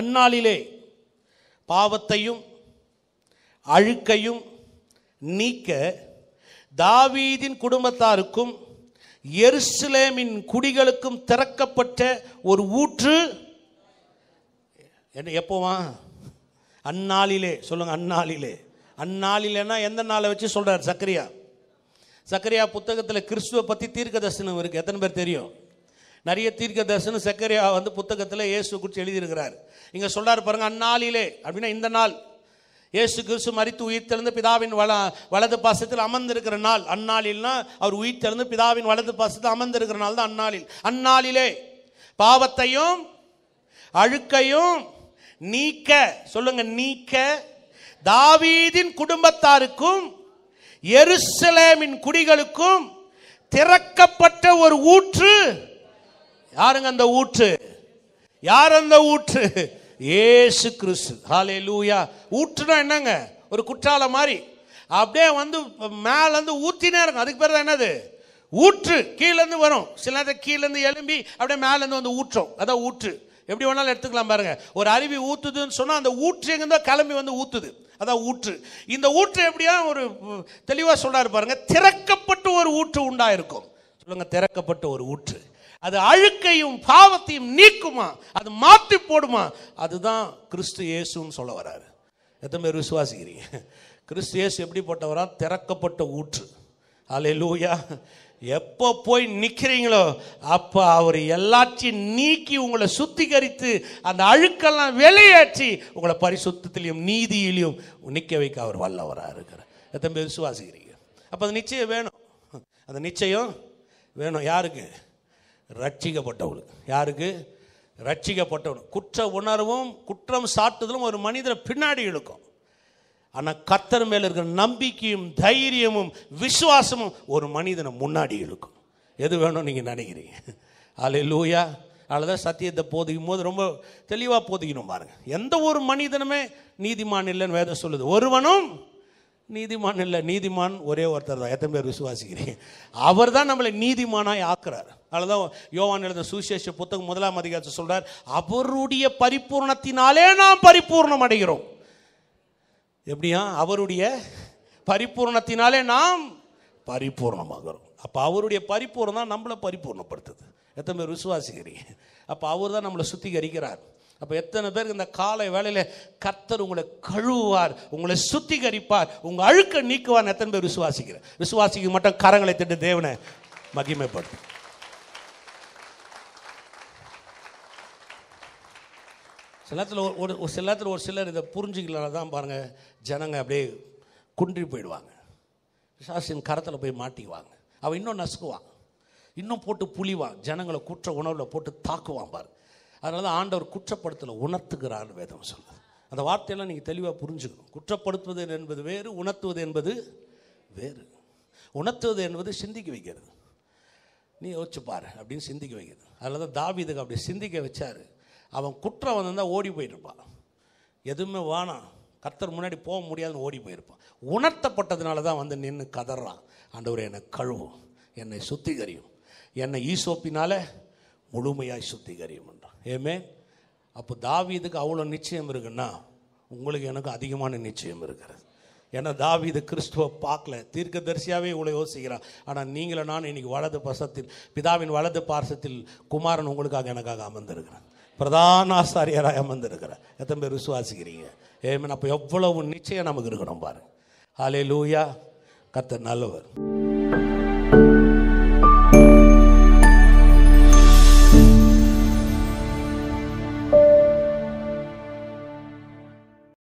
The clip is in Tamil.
அந்நாளிலே பாவத்தையும் அழுக்கையும் நீக்க தாவீதின் குடும்பத்தாருக்கும் எருசலேமின் குடிகளுக்கும் திறக்கப்பட்ட ஒரு ஊற்று என்ன எப்போவா அந்நாளிலே சொல்லுங்கள் அந்நாளிலே அந்நாளிலேனா எந்த நாளை வச்சு சொல்கிறார் சக்கரியா சக்கரியா புத்தகத்தில் கிறிஸ்துவை பற்றி தீர்க்க தரிசனம் இருக்குது எத்தனை பேர் தெரியும் நிறைய தீர்க்க தரிசனம் செக்கரியா வந்து புத்தகத்தில் இயேசு குறித்து எழுதியிருக்கிறார் இங்கே சொல்கிறார் பாருங்கள் அந்நாளிலே அப்படின்னா இந்த நாள் இயேசு கிறிஸ்து மறித்து உயிர்த்தெழுந்து பிதாவின் வள வலது பாசத்தில் அமர்ந்திருக்கிற நாள் அந்நாளில்னா அவர் உயிர்த்தெழுந்து பிதாவின் வலது பாசத்தில் அமர்ந்திருக்கிற நாள் தான் அந்நாளில் அந்நாளிலே பாவத்தையும் அழுக்கையும் நீக்க சொல்லுங்க நீக்க தாவீதின் குடும்பத்தாருக்கும் எருசலேமின் குடிகளுக்கும் திறக்கப்பட்ட ஒரு ஊற்று யாருங்க அந்த ஊற்று யார் அந்த ஊற்று ஏசு கிறிஸ்து ஹாலே லூயா ஊற்றுனா என்னங்க ஒரு குற்றால மாதிரி அப்படியே வந்து மேலேருந்து ஊற்றினே இருக்கும் அதுக்கு பேர் தான் என்னது ஊற்று கீழேருந்து வரும் சில நேரத்தில் கீழேருந்து எலும்பி அப்படியே மேலேருந்து வந்து ஊற்றும் அதான் ஊற்று எப்படி வேணாலும் எடுத்துக்கலாம் பாருங்க ஒரு அருவி ஊற்றுதுன்னு சொன்னால் அந்த ஊற்று எங்கேருந்தோ கிளம்பி வந்து ஊற்றுது அதான் ஊற்று இந்த ஊற்று எப்படியா ஒரு தெளிவாக சொல்கிறார் பாருங்க திறக்கப்பட்டு ஒரு ஊற்று உண்டாயிருக்கும் சொல்லுங்க திறக்கப்பட்டு ஒரு ஊற்று அது அழுக்கையும் பாவத்தையும் நீக்குமா அது மாற்றி போடுமா அதுதான் கிறிஸ்து இயேசுன்னு சொல்ல வராரு எத்தனை பேர் விசுவாசிக்கிறீங்க கிறிஸ்து இயேசு போட்டவரா திறக்கப்பட்ட ஊற்று அலை லூயா எப்போ போய் நிற்கிறீங்களோ அப்போ அவர் எல்லாத்தையும் நீக்கி உங்களை சுத்திகரித்து அந்த அழுக்கெல்லாம் வெளியேற்றி உங்களை பரிசுத்திலையும் நீதியிலையும் நிற்க வைக்க அவர் வல்லவராக இருக்கிறார் எத்தனை பேர் விசுவாசிக்கிறீங்க அப்போ அது நிச்சயம் வேணும் அந்த நிச்சயம் வேணும் யாருக்கு ரட்சிக்கப்பட்டவள் யாருக்கு ரட்சிக்கப்பட்டவனு குற்ற உணர்வும் குற்றம் சாட்டுதலும் ஒரு மனிதரை பின்னாடி இழுக்கும் ஆனால் கத்தர் மேலே இருக்கிற நம்பிக்கையும் தைரியமும் விசுவாசமும் ஒரு மனிதனை முன்னாடி இழுக்கும் எது வேணும் நீங்கள் நினைக்கிறீங்க அலை லூயா தான் சத்தியத்தை போதிக்கும் போது ரொம்ப தெளிவாக போதிக்கணும் பாருங்கள் எந்த ஒரு மனிதனுமே நீதிமான் இல்லைன்னு வேதம் சொல்லுது ஒருவனும் நீதிமான் இல்லை நீதிமான் ஒரே ஒருத்தர் தான் எத்தனை பேர் விசுவாசிக்கிறீங்க அவர் தான் நம்மளை நீதிமானாய் ஆக்குறார் அதுதான் யோவான் எழுத சுசேஷ புத்தகம் முதலாம் அதிகாரத்தை சொல்கிறார் அவருடைய பரிபூர்ணத்தினாலே நாம் பரிபூர்ணம் அடைகிறோம் எப்படியா அவருடைய பரிபூர்ணத்தினாலே நாம் பரிபூர்ணமாகிறோம் அப்போ அவருடைய பரிபூர்ணம் தான் நம்மளை பரிபூர்ணப்படுத்துது எத்தனை பேர் விசுவாசிக்கிறீங்க அப்போ அவர் தான் நம்மளை சுத்திகரிக்கிறார் அப்போ எத்தனை பேருக்கு இந்த காலை வேலையில் கத்தர் உங்களை கழுவுவார் உங்களை சுத்திகரிப்பார் உங்கள் அழுக்க நீக்குவார் எத்தனை பேர் விசுவாசிக்கிறேன் விசுவாசிக்கு மட்டும் கரங்களை திட்டு தேவனை மகிமைப்படும் சில நேரத்தில் ஒரு ஒரு சில நேரத்தில் ஒரு சிலர் இதை புரிஞ்சுக்கலாம் தான் பாருங்கள் ஜனங்க அப்படியே குன்றி போயிடுவாங்க விசாசின் கரத்தில் போய் மாட்டிக்குவாங்க அவன் இன்னும் நசுக்குவான் இன்னும் போட்டு புளிவான் ஜனங்களை குற்ற உணவில் போட்டு தாக்குவான் பாருங்க அதனால தான் ஆண்டவர் குற்றப்படுத்தலை உணர்த்துகிறான்னு வேதம் சொல்லுது அந்த வார்த்தையெல்லாம் நீங்கள் தெளிவாக புரிஞ்சுக்கணும் குற்றப்படுத்துவது என்பது வேறு உணர்த்துவது என்பது வேறு உணர்த்துவது என்பது சிந்திக்க வைக்கிறது நீ யோசிச்சு பாரு அப்படின்னு சிந்திக்க வைக்கிறது அதில் தான் தாவிதுக்கு அப்படி சிந்திக்க வச்சார் அவன் குற்றம் வந்திருந்தால் ஓடி போயிட்டுருப்பான் எதுவுமே வேணாம் கர்த்தர் முன்னாடி போக முடியாதுன்னு ஓடி போயிருப்பான் உணர்த்தப்பட்டதுனால தான் வந்து நின்று கதறான் ஆண்டவர் என்னை கழுவும் என்னை சுத்திகரியும் என்னை ஈசோப்பினால் முழுமையாய் சுத்திகரியும் பண்ணுறான் ஏமே அப்போ தாவீதுக்கு அவ்வளோ நிச்சயம் இருக்குன்னா உங்களுக்கு எனக்கு அதிகமான நிச்சயம் இருக்கிறது ஏன்னா தாவீது கிறிஸ்துவ பார்க்கல தீர்க்க தரிசியாகவே இவ்வளோ யோசிக்கிறான் ஆனால் நீங்கள நான் இன்றைக்கி வலது பசத்தில் பிதாவின் வலது பாசத்தில் குமாரன் உங்களுக்காக எனக்காக அமர்ந்திருக்கிறேன் பிரதான ஆசாரியராக அமர்ந்திருக்கிறேன் எத்தனை பேர் விசுவாசிக்கிறீங்க ஏமே அப்போ எவ்வளவு நிச்சயம் நமக்கு இருக்கணும் பாருங்கள் ஹாலே லூயா கத்த நல்லவர்